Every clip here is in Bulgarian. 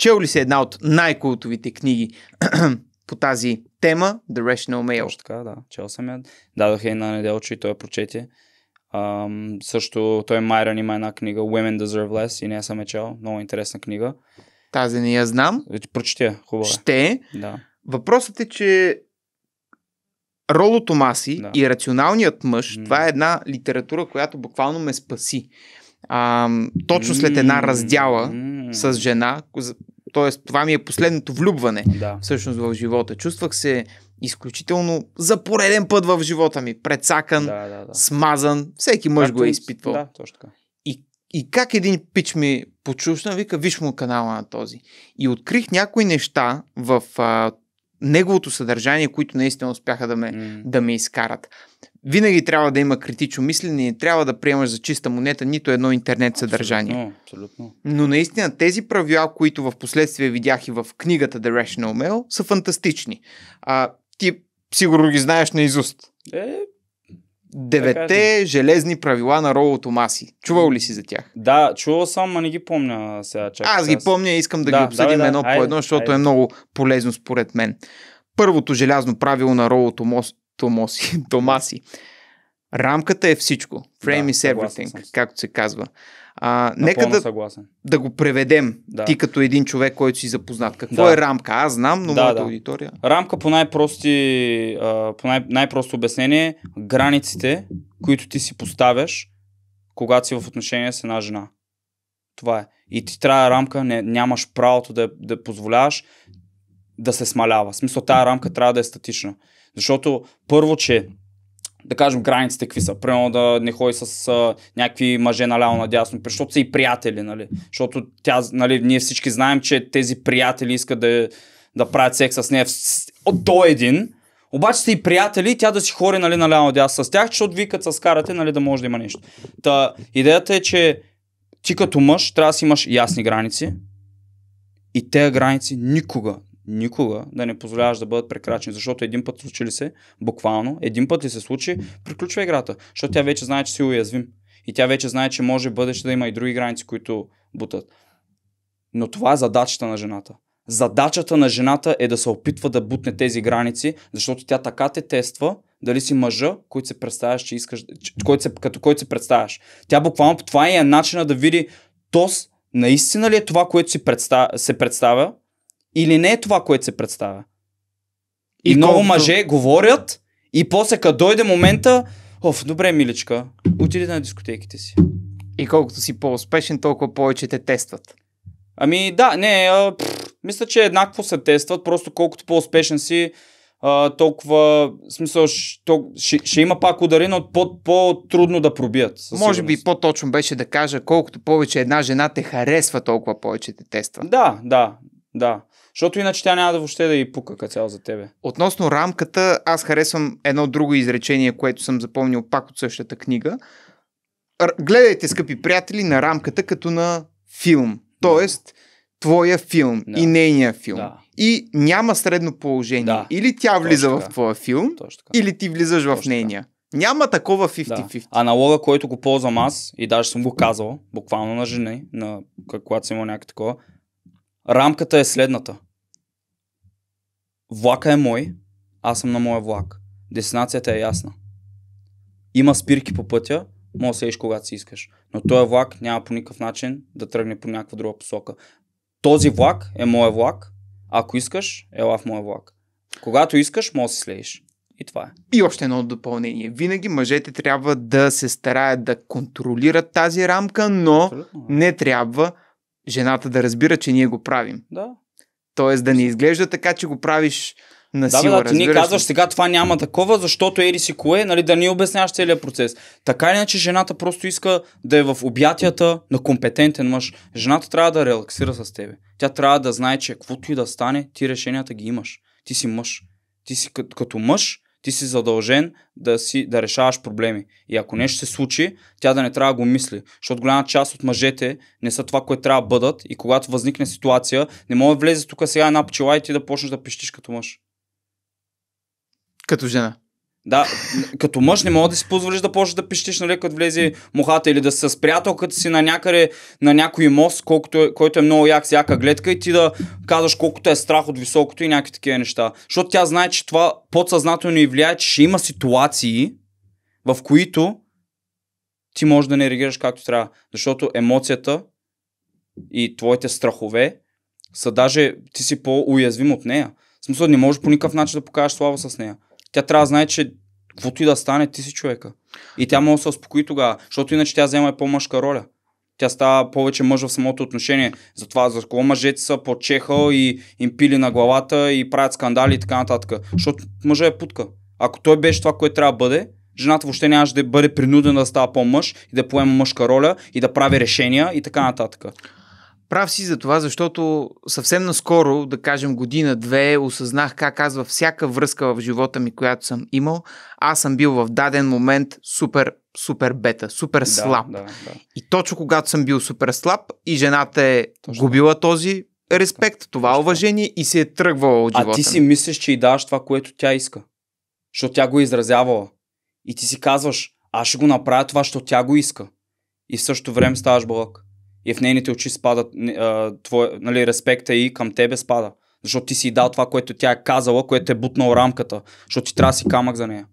Чел ли си една от най-култовите книги по тази тема, The Rational Mail? Точно така, да. Чел съм я. Дадох я на неделчо и той я прочете. Um, също той Майран има една книга Women Deserve Less и не я съм е чел. Много интересна книга. Тази не я знам. Е, Прочетя, хубаво. Е. Ще. Да. Въпросът е, че Роло Томаси да. и Рационалният мъж, mm. това е една литература, която буквално ме спаси. А, точно след една раздяла mm. с жена, Тоест, това ми е последното влюбване да. всъщност в живота. Чувствах се изключително за пореден път в живота ми. Прецакан, да, да, да. смазан. Всеки мъж Както го е изпитвал. Да, точно така. И, и как един пич ми почушна, вика, виж му канала на този. И открих някои неща в а, неговото съдържание, които наистина успяха да ме, mm. да ме изкарат винаги трябва да има критично мислене и трябва да приемаш за чиста монета нито едно интернет съдържание. Абсолютно, абсолютно. Но наистина тези правила, които в последствие видях и в книгата The Rational Mail, са фантастични. А, ти сигурно ги знаеш на изуст. Е, Девете да железни правила на Роло Томаси. Чувал ли си за тях? Да, чувал съм, но не ги помня сега. Чак, Аз ги помня и искам да, да ги обсъдим да, да, едно айде, по едно, защото е айде. е много полезно според мен. Първото желязно правило на Роло Томоси, Томаси. Рамката е всичко. Frame да, is everything, както се казва. А, нека да, съгласен. да го преведем, да. ти като един човек, който си запознат. Какво да. е рамка? Аз знам, но да, моята да. аудитория... Рамка по, най-прости, по най- най-просто обяснение границите, които ти си поставяш, когато си в отношение с една жена. Това е. И ти трябва рамка, не, нямаш правото да, да позволяваш да се смалява. В смисъл, тази рамка трябва да е статична. Защото първо, че да кажем границите какви са. Примерно да не ходи с а, някакви мъже наляво надясно, защото са и приятели, нали? Защото тя, нали, ние всички знаем, че тези приятели искат да, да правят секс с нея от до един, обаче са и приятели, тя да си хори нали, наляво надясно с тях, защото викат с карате, нали, да може да има нещо. Та, идеята е, че ти като мъж трябва да си имаш ясни граници и тези граници никога никога да не позволяваш да бъдат прекрачени, защото един път случили се, буквално, един път ли се случи, приключва играта, защото тя вече знае, че си уязвим. И тя вече знае, че може бъдеще да има и други граници, които бутат. Но това е задачата на жената. Задачата на жената е да се опитва да бутне тези граници, защото тя така те тества, дали си мъжа, който се представяш, че искаш, който се, като който се представяш. Тя буквално това е начина да види тос, наистина ли е това, което си представя, се представя или не е това, което се представя. И, и много мъже говорят и после като дойде момента, оф, добре, миличка, отиди на дискотеките си. И колкото си по-успешен, толкова повече те тестват. Ами да, не, а, пфф, мисля, че еднакво се тестват, просто колкото по-успешен си, а, толкова, смисъл, ще, ще има пак удари, но по, трудно да пробият. Може би по-точно беше да кажа, колкото повече една жена те харесва, толкова повече те тества. Да, да, да. Защото иначе тя няма да въобще да и пука цял за тебе. Относно рамката, аз харесвам едно друго изречение, което съм запомнил пак от същата книга. Гледайте, скъпи приятели, на рамката като на филм. Тоест, да. твоя филм да. и нейния филм. Да. И няма средно положение. Да. Или тя влиза Точно в твоя филм, Точно или ти влизаш Точно в нейния. Няма такова 50-50. Да. Аналога, който го ползвам аз, и даже съм го казал, буквално на жени, на, когато съм имал някакво такова, Рамката е следната. Влака е мой, аз съм на моя влак. Дестинацията е ясна. Има спирки по пътя, може да седиш когато си искаш. Но този влак няма по никакъв начин да тръгне по някаква друга посока. Този влак е моя влак. Ако искаш, ела в моя влак. Когато искаш, може да си следиш. И това е. И още едно допълнение. Винаги мъжете трябва да се стараят да контролират тази рамка, но Абсолютно. не трябва жената да разбира, че ние го правим. Да. Тоест да не изглежда така, че го правиш на сила, да, бе, да, ти ни казваш сега това няма такова, защото ери си кое, нали, да ни обясняваш целият процес. Така или иначе жената просто иска да е в обятията на компетентен мъж. Жената трябва да релаксира с тебе. Тя трябва да знае, че каквото и да стане, ти решенията ги имаш. Ти си мъж. Ти си като мъж, ти си задължен да, си, да решаваш проблеми. И ако нещо се случи, тя да не трябва да го мисли. Защото голяма част от мъжете не са това, което трябва да бъдат. И когато възникне ситуация, не може да влезе тук сега една пчела и ти да почнеш да пищиш като мъж. Като жена. Да, като мъж не мога да си позволиш да почнеш да пищиш, нали, като влезе мухата или да се с приятелката си на някъде, на някой мост, колкото е, който е много як Всяка яка гледка и ти да казваш колкото е страх от високото и някакви такива неща. Защото тя знае, че това подсъзнателно и влияе, че ще има ситуации, в които ти можеш да не реагираш както трябва. Защото емоцията и твоите страхове са даже, ти си по-уязвим от нея. В смисъл, не можеш по никакъв начин да покажеш слава с нея тя трябва да знае, че каквото и да стане, ти си човека. И тя може да се успокои тогава, защото иначе тя взема по-мъжка роля. Тя става повече мъж в самото отношение. Затова за кого мъжете са по чехъл и им пили на главата и правят скандали и така нататък. Защото мъжа е путка. Ако той беше това, което трябва да бъде, жената въобще нямаше да бъде принудена да става по-мъж и да поема мъжка роля и да прави решения и така нататък. Прав си за това, защото съвсем наскоро, да кажем година-две, осъзнах как аз във всяка връзка в живота ми, която съм имал, аз съм бил в даден момент супер, супер бета, супер слаб. Да, да, да. И точно когато съм бил супер слаб и жената е точно. губила този респект, точно. това уважение и се е тръгвала от живота. А ти си мислиш, че и даваш това, което тя иска. Защото тя го е изразявала. И ти си казваш, аз ще го направя това, защото тя го иска. И в същото време ставаш блок. И в нейните очи спада а, твой, нали, респекта и към тебе спада. Защото ти си дал това, което тя е казала, което е бутнал рамката. Защото ти трябва да си камък за нея.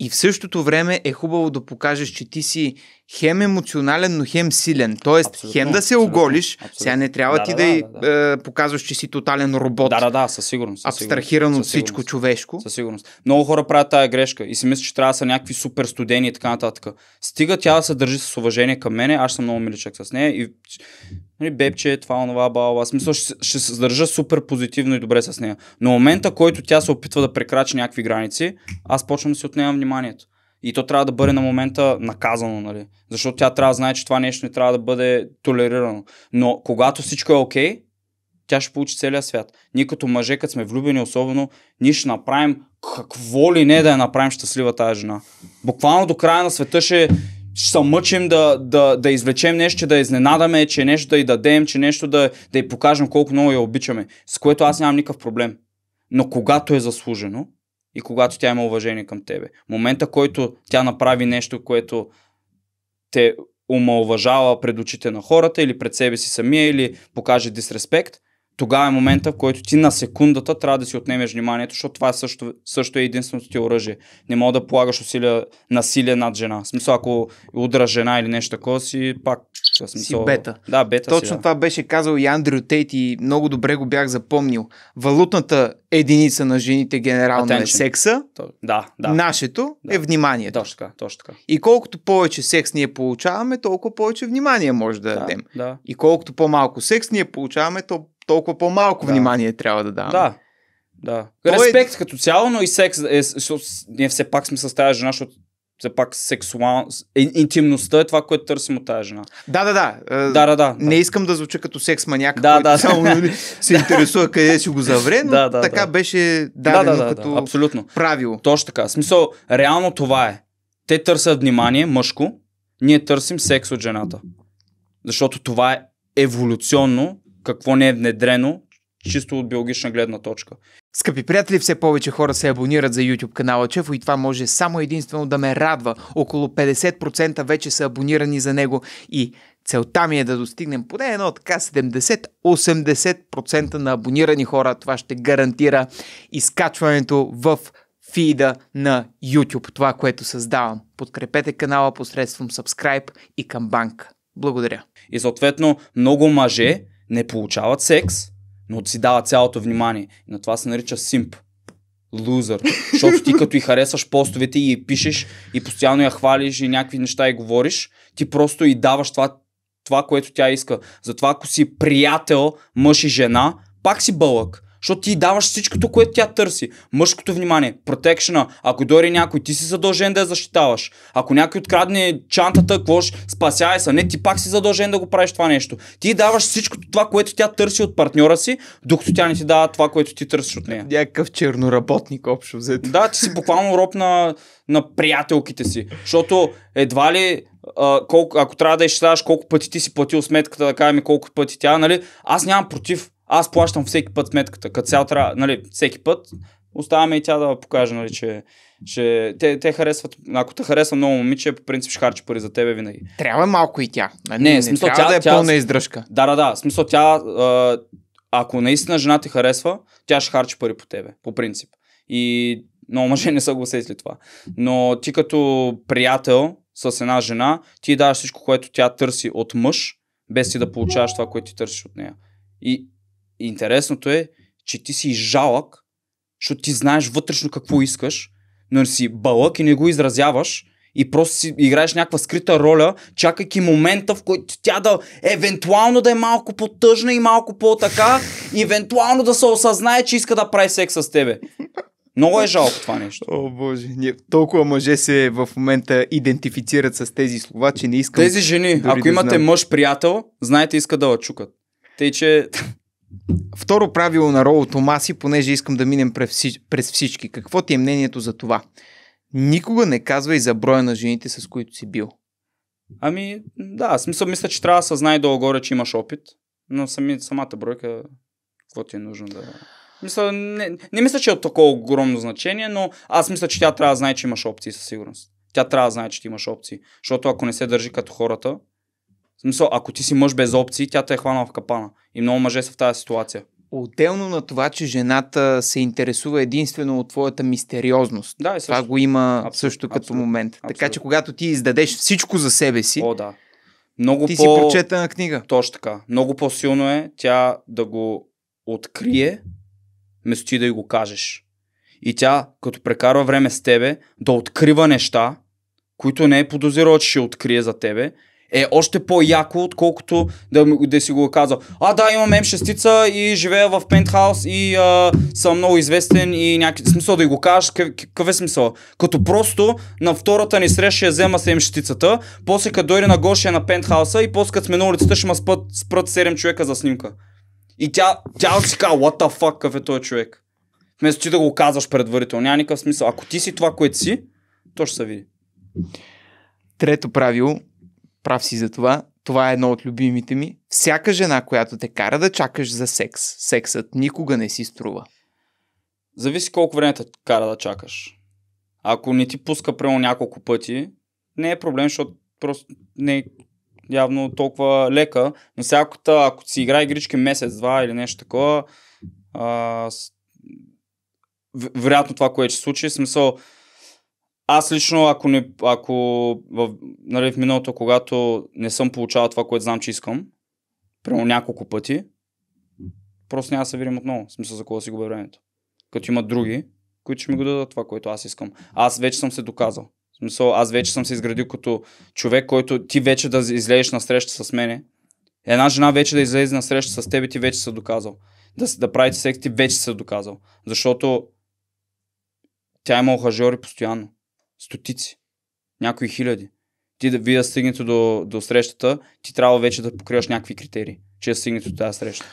И в същото време е хубаво да покажеш, че ти си хем емоционален, но хем силен. Тоест, абсолютно, хем да се абсолютно, оголиш, абсолютно. сега не трябва да, ти да, да, да, да. Е, показваш, че си тотален робот. Да, да, да, със сигурност. Със абстрахиран със от всичко сигурност, човешко. Със сигурност. Много хора правят тази грешка и си мислят, че трябва да са някакви супер студени и така нататък. Стига тя да се държи с уважение към мене, аз съм много миличък с нея и нали, бебче, това, онова, баба. Аз мисля, ще, ще се държа супер позитивно и добре с нея. Но момента, който тя се опитва да прекрачи някакви граници, аз почвам да си отнемам внимание вниманието. И то трябва да бъде на момента наказано, нали? Защото тя трябва да знае, че това нещо не трябва да бъде толерирано. Но когато всичко е окей, okay, тя ще получи целия свят. Ние като мъже, като сме влюбени особено, ние ще направим какво ли не да я направим щастлива тази жена. Буквално до края на света ще, ще се мъчим да, да, да извлечем нещо, да изненадаме, че нещо да й дадем, че нещо да, да й покажем колко много я обичаме. С което аз нямам никакъв проблем. Но когато е заслужено, и когато тя има уважение към тебе. Момента, който тя направи нещо, което те омалважава пред очите на хората или пред себе си самия или покаже дисреспект, тогава е момента, в който ти на секундата трябва да си отнемеш вниманието, защото това е също, също е единственото ти оръжие. Не мога да полагаш усилия насилие над жена. В смисъл, ако удра жена или нещо такова, си пак смисъл... Си бета. Да, бета Точно си, да. това беше казал и Андрю Тейт и много добре го бях запомнил. Валутната единица на жените генерално е Attention. е секса. То, да, да. Нашето да. е вниманието. Точно така, точно така. И колкото повече секс ние получаваме, толкова повече внимание може да, да дадем. Да. И колкото по-малко секс ние получаваме, то толкова по-малко да. внимание трябва да даваме. Да. Да. Той е- Респект е... като цяло, но и секс. Е, защото ние все пак сме с тази жена, защото все пак сексуал... Е, интимността е това, което търсим от тази жена. Да, да, да. Е, да, да, да. Не да. искам да звуча като секс маняк, да, който да, само да. Нали, се интересува къде си го завре, но да, да, така да. беше дадено да, да, да, като да, абсолютно. правило. Точно така. Смисъл, реално това е. Те търсят внимание, мъжко, ние търсим секс от жената. Защото това е еволюционно какво не е внедрено, чисто от биологична гледна точка. Скъпи приятели, все повече хора се абонират за YouTube канала Чефо и това може само единствено да ме радва. Около 50% вече са абонирани за него и целта ми е да достигнем поне едно така 70-80% на абонирани хора. Това ще гарантира изкачването в фида на YouTube, това, което създавам. Подкрепете канала посредством subscribe и камбанка. Благодаря. И съответно много мъже, не получават секс, но си дават цялото внимание. И на това се нарича симп. Лузър. Защото ти като и харесваш постовете и пишеш и постоянно я хвалиш и някакви неща и говориш, ти просто и даваш това, това което тя иска. Затова ако си приятел, мъж и жена, пак си бълък. Защото ти даваш всичкото, което тя търси. Мъжкото внимание, протекшена. Ако дори някой, ти си задължен да я защитаваш. Ако някой открадне чантата, какво спасяй се. Не, ти пак си задължен да го правиш това нещо. Ти даваш всичкото това, което тя търси от партньора си, докато тя не ти дава това, което ти търсиш от нея. Някакъв черноработник общо взето. Да, ти си буквално роб на, на приятелките си. Защото едва ли Uh, колко, ако трябва да изчисляваш колко пъти ти си платил сметката, да кажем колко пъти тя, нали? Аз нямам против. Аз плащам всеки път сметката. Като цял трябва, нали, всеки път оставаме и тя да покаже, нали, че, че те, те харесват. Ако те харесва много момиче, по принцип ще харчи пари за тебе винаги. Трябва малко и тя. Нали? Не, не смисъл, тя да е тя, пълна издръжка. Да, да, да. Смисъл, тя, ако наистина жена ти харесва, тя ще харчи пари по тебе, по принцип. И много мъже не са го усетили това. Но ти като приятел с една жена, ти даваш всичко, което тя търси от мъж, без ти да получаваш това, което ти търсиш от нея. И интересното е, че ти си жалък, защото ти знаеш вътрешно какво искаш, но си бълък и не го изразяваш и просто си играеш някаква скрита роля, чакайки момента, в който тя да евентуално да е малко по-тъжна и малко по-така, и евентуално да се осъзнае, че иска да прави секс с тебе. Много е жалко това нещо. О, боже. не. толкова мъже се в момента идентифицират с тези слова, че не искат. Тези жени, ако да имате знам. мъж приятел, знаете, иска да лачукат. Тъй, че Второ правило на Роу Томаси, понеже искам да минем през всички. Какво ти е мнението за това? Никога не казвай за броя на жените, с които си бил. Ами, да, смисъл мисля, че трябва да съзнай долу горе, че имаш опит, но сами, самата бройка, какво ти е нужно да... Мисля, не, не мисля, че е от такова огромно значение, но аз мисля, че тя трябва да знае, че имаш опции със сигурност. Тя трябва да знае, че ти имаш опции. Защото ако не се държи като хората, в смисъл, ако ти си мъж без опции, тя те е хванала в капана. И много мъже са в тази ситуация. Отделно на това, че жената се интересува единствено от твоята мистериозност. Да, също. Това го има абсолютно, също като абсолютно, момент. Абсолютно. Така че когато ти издадеш всичко за себе си, О, да. много ти по... си прочета на книга. Точно така. Много по-силно е тя да го открие, вместо ти да й го кажеш. И тя, като прекарва време с тебе, да открива неща, които не е подозирала, че ще открие за тебе е още по-яко, отколкото да, да си го каза. А, да, имам М6 и живея в пентхаус и а, съм много известен и някакъв смисъл да го кажеш. Какъв е смисъл? Като просто на втората ни среща ще я взема с М6, после като дойде на гоше на пентхауса и после като сме на улицата ще ме спът, спрат 7 човека за снимка. И тя, тя си казва, what the fuck, какъв е този човек? Вместо ти да го казваш предварително, няма никакъв смисъл. Ако ти си това, което си, то ще се види. Трето правило, прав си за това. Това е едно от любимите ми. Всяка жена, която те кара да чакаш за секс, сексът никога не си струва. Зависи колко време те кара да чакаш. Ако не ти пуска прямо няколко пъти, не е проблем, защото просто не е явно толкова лека. Но сега, ако си играе игрички месец-два или нещо такова, а, вероятно това, което ще случи, смисъл, аз лично, ако, не, ако в, нали, в миналото, когато не съм получавал това, което знам, че искам, прямо няколко пъти, просто няма да се видим отново. В смисъл за кого си губя времето. Като има други, които ще ми го дадат това, което аз искам. Аз вече съм се доказал. В смисъл, аз вече съм се изградил като човек, който ти вече да излезеш на среща с мене. Една жена вече да излезе на среща с теб, ти вече се е доказал. Да, да правите секс, ти вече се е доказал. Защото тя има е охажори постоянно. Стотици. Някои хиляди. Ти да, вие да стигнете до, до срещата, ти трябва вече да покриваш някакви критерии, че да стигнете до тази среща.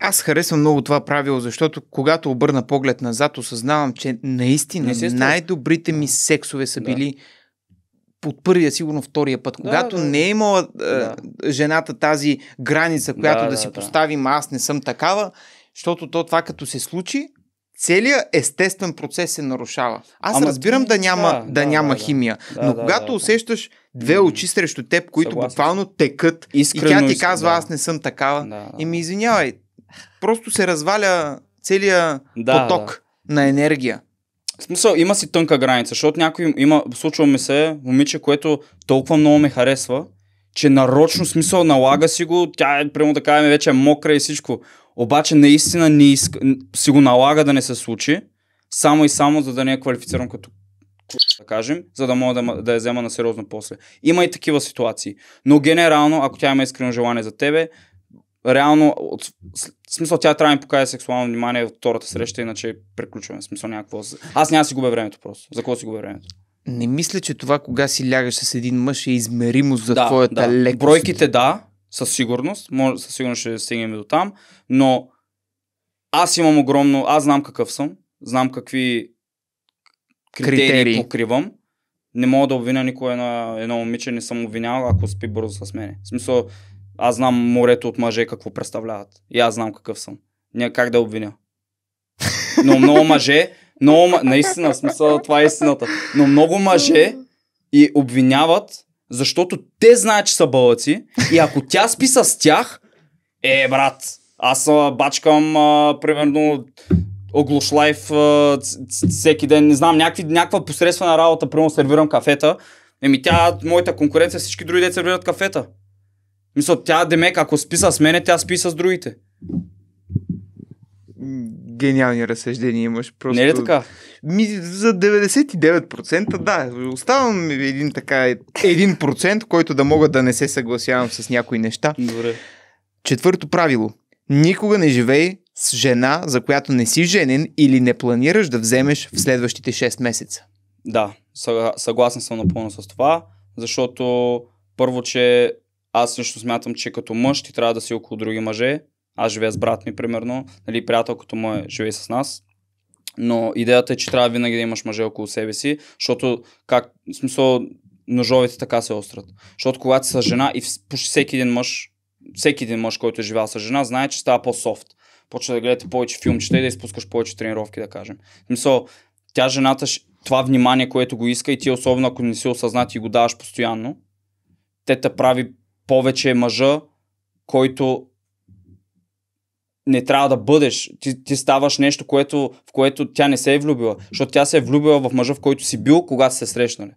Аз харесвам много това правило, защото когато обърна поглед назад, осъзнавам, че наистина най-добрите ми сексове са да. били под първия, сигурно втория път. когато да, не е имала е, да. жената тази граница, която да, да, да си да. поставим, аз не съм такава, защото то това като се случи, целият естествен процес се нарушава. Аз Ама разбирам ти... да няма, да, да, да няма да, химия, да, но да, когато да, усещаш две очи срещу теб, които Съгласен. буквално текат Искрено, и тя ти казва да. аз не съм такава, да, да. и ми извинявай, просто се разваля целият да, поток да. на енергия. В смисъл, има си тънка граница, защото някой има, случва ми се момиче, което толкова много ме харесва, че нарочно смисъл налага си го, тя е прямо кажем, вече е мокра и всичко обаче наистина не иска, си го налага да не се случи, само и само за да не е квалифициран като да кажем, за да мога да, да я взема на сериозно после. Има и такива ситуации. Но генерално, ако тя има искрено желание за тебе, реално, от, смисъл тя трябва да ми покаже сексуално внимание от втората среща, иначе е приключваме. смисъл някакво. Аз няма си губя времето просто. За какво си губя времето? Не мисля, че това, кога си лягаш с един мъж, е измеримо за да, твоята да. лекост. Бройките да, със сигурност, може, със сигурност ще стигнем до там, но аз имам огромно, аз знам какъв съм, знам какви критерии, критерии. покривам. Не мога да обвиня никой на едно момиче, не съм обвинял, ако спи бързо с мене. В смисъл, аз знам морето от мъже какво представляват. И аз знам какъв съм. Няма как да обвиня. Но много мъже, много, наистина, смисъл, това е истината. Но много мъже и обвиняват защото те знаят, че са бълъци и ако тя спи с тях, е, брат, аз бачкам, а, примерно, оглуш лайф а, всеки ден, не знам, някакви, някаква посредствена работа, примерно сервирам кафета, еми тя, моята конкуренция, всички други деца сервират кафета. Мисля, тя, Демек, ако спи с мене, тя спи с другите гениални разсъждения имаш. Просто... Не е така? Ми, за 99% да. Оставам един така, 1%, който да мога да не се съгласявам с някои неща. Добре. Четвърто правило. Никога не живей с жена, за която не си женен или не планираш да вземеш в следващите 6 месеца. Да, съгласен съм напълно с това, защото първо, че аз също смятам, че като мъж ти трябва да си около други мъже, аз живея с брат ми, примерно, нали, приятелката му е, живее с нас. Но идеята е, че трябва винаги да имаш мъже около себе си, защото, как, в смисъл, ножовете така се острат. Защото когато са жена и почти всеки един мъж, всеки един мъж, който е живял с жена, знае, че става по-софт. Почва да гледате повече филмчета и да изпускаш повече тренировки, да кажем. В смисъл, тя жената, това внимание, което го иска и ти особено ако не си осъзнат и го даваш постоянно, те те прави повече мъжа, който не трябва да бъдеш. Ти, ти ставаш нещо, което, в което тя не се е влюбила. Защото тя се е влюбила в мъжа, в който си бил, когато се е срещнали.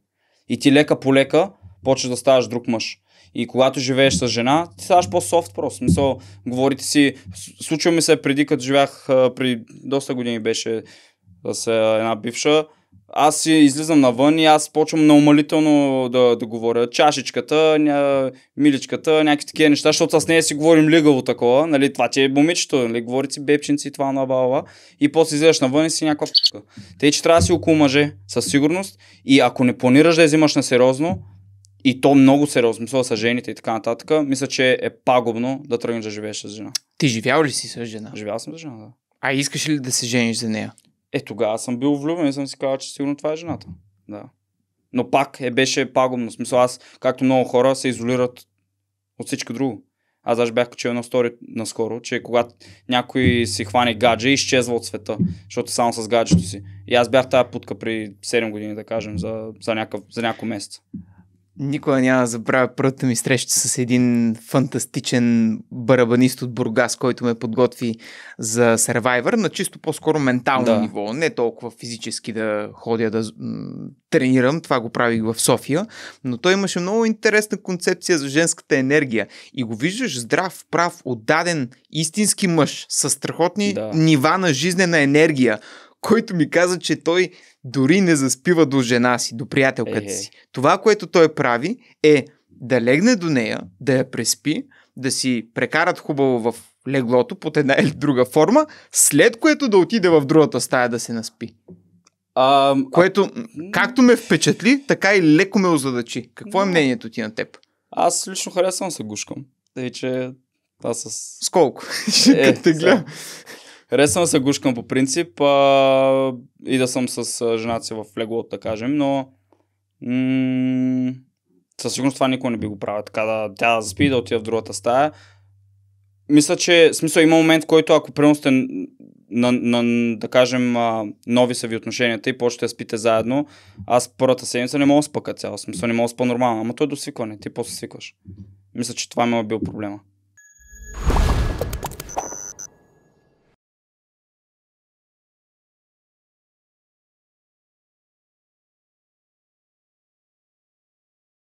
И ти лека по лека почваш да ставаш друг мъж. И когато живееш с жена, ти ставаш по-софт просто. Смисъл, говорите си. Случва ми се преди, като живях, при доста години беше с една бивша, аз си излизам навън и аз почвам наумалително да, да говоря. Чашечката, ня, миличката, някакви такива неща, защото с нея си говорим лигаво такова. Нали, това ти е момичето, нали, говори си бепчинци, и това на баба. И после излизаш навън и си някаква пуска. Те, че трябва да си около мъже, със сигурност. И ако не планираш да я взимаш на сериозно, и то много сериозно, мисля са жените и така нататък, мисля, че е пагубно да тръгнеш да живееш с жена. Ти живял ли си с жена? Живял съм с жена, да. А искаш ли да се жениш за нея? Е, тогава съм бил влюбен и съм си казал, че сигурно това е жената. Да. Но пак е, беше пагубно. Смисъл, аз, както много хора, се изолират от всичко друго. Аз даже бях качил едно стори наскоро, че когато някой си хване гадже, изчезва от света, защото само с гаджето си. И аз бях тази путка при 7 години, да кажем, за, за, някакъв, за няколко месеца никога няма да забравя първата ми среща с един фантастичен барабанист от Бургас, който ме подготви за Survivor, на чисто по-скоро ментално да. ниво, не толкова физически да ходя да тренирам, това го правих в София, но той имаше много интересна концепция за женската енергия и го виждаш здрав, прав, отдаден, истински мъж, с страхотни да. нива на жизнена енергия, който ми каза, че той дори не заспива до жена си, до приятелката е, е. си. Това, което той прави е да легне до нея, да я преспи, да си прекарат хубаво в леглото под една или друга форма, след което да отиде в другата стая да се наспи. А, което, а... както ме впечатли, така и леко ме озадачи. Какво е мнението ти на теб? Аз лично харесвам се гушкам. Тъй, че аз с... Сколко? Ще е, те гледам. Харесвам да се гушкам по принцип а, и да съм с жената си в леглото, да кажем, но м- със сигурност това никой не би го правил. Така да тя да заспи да отида в другата стая. Мисля, че смисъл има момент, в който ако примерно сте на, на, да кажем, а, нови са ви отношенията и почте да спите заедно, аз първата седмица не мога да спъка цяло, смисъл не мога да спа нормално, ама то е до свикване, ти после свикваш. Мисля, че това ми е бил проблема.